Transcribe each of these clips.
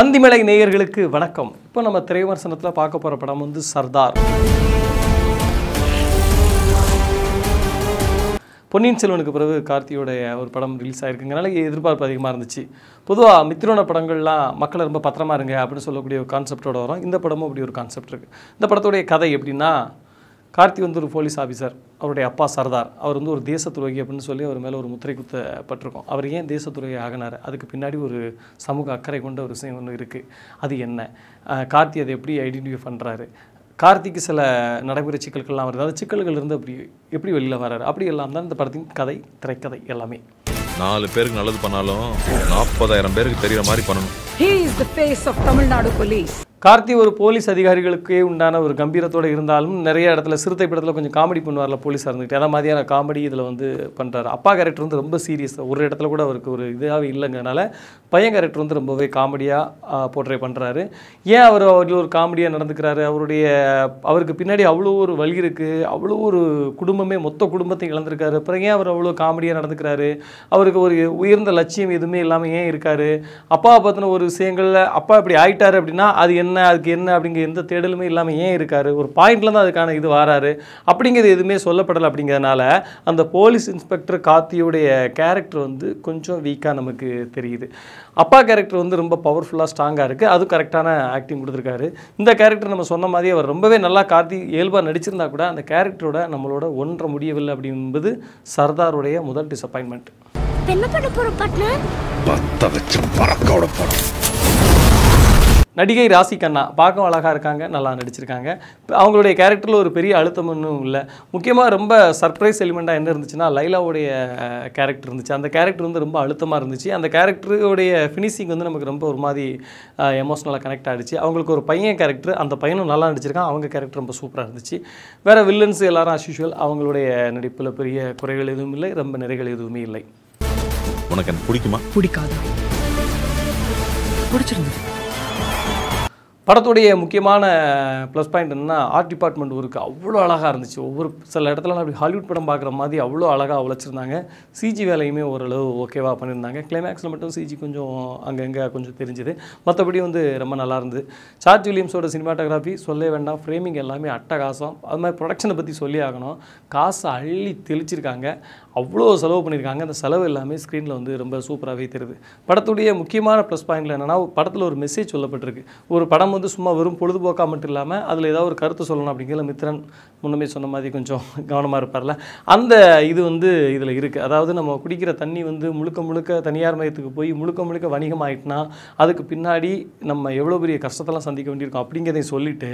அந்திமலை நேயர்களுக்கு வணக்கம் இப்போ நம்ம திரைவர்சனத்தில் பார்க்க போகிற படம் வந்து சர்தார் பொன்னியின் செல்வனுக்கு பிறகு கார்த்தியோடைய ஒரு படம் ரிலீஸ் ஆகிருக்குங்கனால எதிர்பார்ப்பு அதிகமாக இருந்துச்சு பொதுவாக மித்ரோன படங்கள்லாம் மக்களை ரொம்ப பத்திரமா இருங்க அப்படின்னு சொல்லக்கூடிய ஒரு கான்செப்டோட வரும் இந்த படமும் அப்படி ஒரு கான்செப்ட் இருக்குது இந்த படத்துடைய கதை எப்படின்னா கார்த்தி வந்து ஒரு போலீஸ் ஆஃபீஸர் அவருடைய அப்பா சர்தார் அவர் வந்து ஒரு தேச துரோகி அப்படின்னு சொல்லி அவர் மேலே ஒரு முத்திரை குத்தப்பட்டிருக்கோம் அவர் ஏன் தேச துரோகி ஆகினார் அதுக்கு பின்னாடி ஒரு சமூக அக்கறை கொண்ட ஒரு விஷயம் ஒன்று இருக்குது அது என்ன கார்த்தி அதை எப்படி ஐடென்டிஃபை பண்ணுறாரு கார்த்திக்கு சில நடைமுறை சிக்கல்கள்லாம் வருது அந்த சிக்கல்கள் இருந்து அப்படி எப்படி வெளியில் வர்றாரு அப்படி எல்லாம் தான் இந்த படத்தின் கதை திரைக்கதை எல்லாமே நாலு பேருக்கு நல்லது பண்ணாலும் நாற்பதாயிரம் பேருக்கு தெரியுற மாதிரி பண்ணணும் he is the face of Tamil Nadu police Karthi ஒரு போலீஸ் அதிகாரிகளுக்கே உண்டான ஒரு கம்பீரத்தோடு இருந்தாலும் நிறைய இடத்துல சிறுத்தை படத்தில் கொஞ்சம் காமெடி பண்ணுவார்ல போலீஸாக இருந்துக்கிட்டு அதை மாதிரியான காமெடி இதில் வந்து பண்ணுறாரு அப்பா கேரக்டர் வந்து ரொம்ப சீரியஸ் ஒரு இடத்துல கூட அவருக்கு ஒரு இதாகவே இல்லைங்கிறனால பையன் கேரக்டர் வந்து ரொம்பவே காமெடியாக போர்ட்ரே பண்ணுறாரு ஏன் அவர் அவரில் ஒரு காமெடியாக நடந்துக்கிறாரு அவருடைய அவருக்கு பின்னாடி அவ்வளோ ஒரு வழி இருக்குது அவ்வளோ ஒரு குடும்பமே மொத்த குடும்பத்தை இழந்திருக்காரு அப்புறம் ஏன் அவர் அவ்வளோ காமெடியாக நடந்துக்கிறாரு அவருக்கு ஒரு உயர்ந்த லட்சியம் எதுவுமே இல்லாமல் ஏன் இருக்கார் அப்பாவை பற்றின ஒரு விஷயங்களில் அப்பா இப்படி ஆயிட்டார் அப்படின்னா அது என்ன என்ன அதுக்கு என்ன அப்படிங்கிற எந்த தேடலுமே இல்லாமல் ஏன் இருக்கார் ஒரு பாயிண்டில் தான் அதுக்கான இது வராரு அப்படிங்கிறது எதுவுமே சொல்லப்படலை அப்படிங்கிறதுனால அந்த போலீஸ் இன்ஸ்பெக்டர் கார்த்தியுடைய கேரக்டர் வந்து கொஞ்சம் வீக்காக நமக்கு தெரியுது அப்பா கேரக்டர் வந்து ரொம்ப பவர்ஃபுல்லாக ஸ்ட்ராங்காக இருக்குது அதுவும் கரெக்டான ஆக்டிங் கொடுத்துருக்காரு இந்த கேரக்டர் நம்ம சொன்ன மாதிரி அவர் ரொம்பவே நல்லா கார்த்தி இயல்பாக நடிச்சிருந்தா கூட அந்த கேரக்டரோட நம்மளோட ஒன்ற முடியவில்லை அப்படின்பது சர்தாருடைய முதல் டிசப்பாயின்மெண்ட் என்ன பண்ண போகிறோம் பத்த வச்சு பறக்க போகிறோம் நடிகை ராசி கண்ணா பார்க்கவும் அழகாக இருக்காங்க நல்லா நடிச்சிருக்காங்க அவங்களுடைய கேரக்டரில் ஒரு பெரிய அழுத்தம் ஒன்றும் இல்லை முக்கியமாக ரொம்ப சர்ப்ரைஸ் எலிமெண்ட்டாக என்ன இருந்துச்சுன்னா லைலாவுடைய கேரக்டர் இருந்துச்சு அந்த கேரக்டர் வந்து ரொம்ப அழுத்தமாக இருந்துச்சு அந்த கேரக்டருடைய ஃபினிஷிங் வந்து நமக்கு ரொம்ப ஒரு மாதிரி எமோஷ்னலாக கனெக்ட் ஆகிடுச்சு அவங்களுக்கு ஒரு பையன் கேரக்டர் அந்த பையனும் நல்லா நடிச்சிருக்கான் அவங்க கேரக்டர் ரொம்ப சூப்பராக இருந்துச்சு வேறு வில்லன்ஸ் எல்லாரும் அஸ்யூஷுவல் அவங்களுடைய நடிப்பில் பெரிய குறைகள் எதுவும் இல்லை ரொம்ப நிறைகள் எதுவுமே இல்லை உனக்கு எனக்கு பிடிக்குமா பிடிக்காது பிடிச்சிருந்தது படத்துடைய முக்கியமான ப்ளஸ் பாயிண்ட் என்ன ஆர்ட் டிபார்ட்மெண்ட் ஒர்க்கு அவ்வளோ அழகாக இருந்துச்சு ஒவ்வொரு சில இடத்துல அப்படி ஹாலிவுட் படம் பார்க்குற மாதிரி அவ்வளோ அழகாக உழைச்சிருந்தாங்க சிஜி வேலையுமே ஓரளவு ஓகேவாக பண்ணியிருந்தாங்க கிளைமேக்ஸில் மட்டும் சிஜி கொஞ்சம் அங்கங்கே கொஞ்சம் தெரிஞ்சுது மற்றபடி வந்து ரொம்ப நல்லா இருந்தது சார்ஜ் வில்லியம்ஸோட சினிமாட்டோகிராஃபி சொல்ல வேண்டாம் ஃப்ரேமிங் எல்லாமே அட்டகாசம் அது மாதிரி ப்ரொடக்ஷனை பற்றி சொல்லி ஆகணும் காசை அள்ளி தெளிச்சிருக்காங்க அவ்வளோ செலவு பண்ணியிருக்காங்க அந்த செலவு எல்லாமே ஸ்க்ரீனில் வந்து ரொம்ப சூப்பராகவே தெரியுது படத்துடைய முக்கியமான ப்ளஸ் பாயிண்டில் என்னென்னா படத்தில் ஒரு மெசேஜ் சொல்லப்பட்டிருக்கு ஒரு படம் நம்ம வந்து சும்மா வெறும் பொழுதுபோக்காக மட்டும் இல்லாமல் அதில் ஏதாவது ஒரு கருத்து சொல்லணும் அப்படிங்கிற மித்திரன் முன்னமே சொன்ன மாதிரி கொஞ்சம் கவனமாக இருப்பார்ல அந்த இது வந்து இதில் இருக்குது அதாவது நம்ம குடிக்கிற தண்ணி வந்து முழுக்க முழுக்க தனியார் மையத்துக்கு போய் முழுக்க முழுக்க வணிகம் ஆகிட்டுனா அதுக்கு பின்னாடி நம்ம எவ்வளோ பெரிய கஷ்டத்தெல்லாம் சந்திக்க வேண்டியிருக்கோம் அப்படிங்கிறதையும் சொல்லிவிட்டு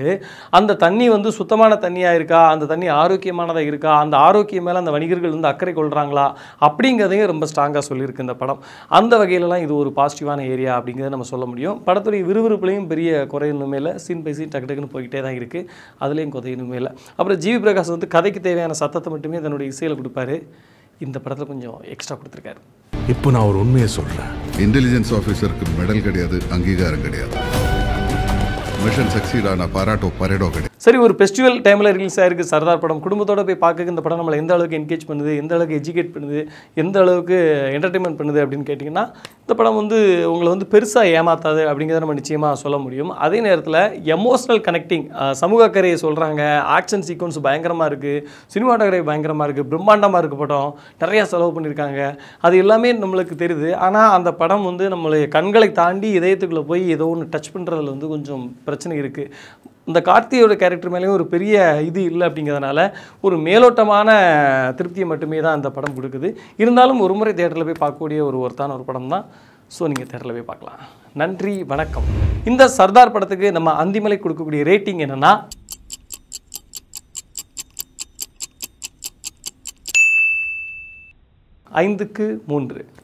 அந்த தண்ணி வந்து சுத்தமான தண்ணியாக இருக்கா அந்த தண்ணி ஆரோக்கியமானதாக இருக்கா அந்த ஆரோக்கியம் மேலே அந்த வணிகர்கள் வந்து அக்கறை கொள்கிறாங்களா அப்படிங்கிறதையும் ரொம்ப ஸ்ட்ராங்காக சொல்லியிருக்கு இந்த படம் அந்த வகையிலலாம் இது ஒரு பாசிட்டிவான ஏரியா அப்படிங்கிறத நம்ம சொல்ல முடியும் படத்துடைய விறுவிறுப்புலையும் பெரிய குறை இனிமேல் சீன் பை சீன் டக்கு டக்குன்னு போய்கிட்டே தான் இருக்குது அதுலேயும் கொதை இனிமேல் அப்புறம் ஜிவி பிரகாஷ் வந்து கதைக்கு தேவையான சத்தத்தை மட்டுமே தன்னுடைய இசையில் கொடுப்பாரு இந்த படத்தில் கொஞ்சம் எக்ஸ்ட்ரா கொடுத்துருக்காரு இப்போ நான் ஒரு உண்மையை சொல்கிறேன் இன்டெலிஜென்ஸ் ஆஃபீஸருக்கு மெடல் கிடையாது அங்கீகாரம் கிடையாது மிஷன் சக்சீடான பாராட்டோ பரேடோ கிடையாது சரி ஒரு ஃபெஸ்டிவல் டைமில் ரிலீஸ் ஆயிருக்கு சர்தார் படம் குடும்பத்தோட போய் பார்க்க இந்த படம் நம்மளை எந்த அளவுக்கு என்கேஜ் பண்ணுது எந்த அளவுக்கு எஜுகேட் பண்ணுது எந்த அளவுக்கு என்டர்டைன்மெண்ட் பண்ணுது அப்படின்னு கேட்டிங்கன்னா இந்த படம் வந்து உங்களை வந்து பெருசாக ஏமாத்தாது அப்படிங்கிறத நம்ம நிச்சயமாக சொல்ல முடியும் அதே நேரத்தில் எமோஷ்னல் கனெக்டிங் சமூக அக்கறையை சொல்கிறாங்க ஆக்ஷன் சீக்வன்ஸ் பயங்கரமாக இருக்குது சினிமாட்டோகிராஃபி பயங்கரமாக இருக்குது பிரம்மாண்டமாக இருக்குது படம் நிறையா செலவு பண்ணியிருக்காங்க அது எல்லாமே நம்மளுக்கு தெரியுது ஆனால் அந்த படம் வந்து நம்மளுடைய கண்களை தாண்டி இதயத்துக்குள்ளே போய் ஏதோ ஒன்று டச் பண்ணுறதுல வந்து கொஞ்சம் பிரச்சனை இருக்குது இந்த கார்த்தியோட கேரக்டர் மேலேயும் ஒரு பெரிய இது இல்லை அப்படிங்கிறதுனால ஒரு மேலோட்டமான திருப்தியை மட்டுமே தான் அந்த படம் கொடுக்குது இருந்தாலும் ஒரு முறை தேட்டரில் போய் பார்க்கக்கூடிய ஒரு ஒருத்தான ஒரு படம் தான் ஸோ நீங்கள் தேட்டரில் போய் பார்க்கலாம் நன்றி வணக்கம் இந்த சர்தார் படத்துக்கு நம்ம அந்திமலை கொடுக்கக்கூடிய ரேட்டிங் என்னென்னா ஐந்துக்கு மூன்று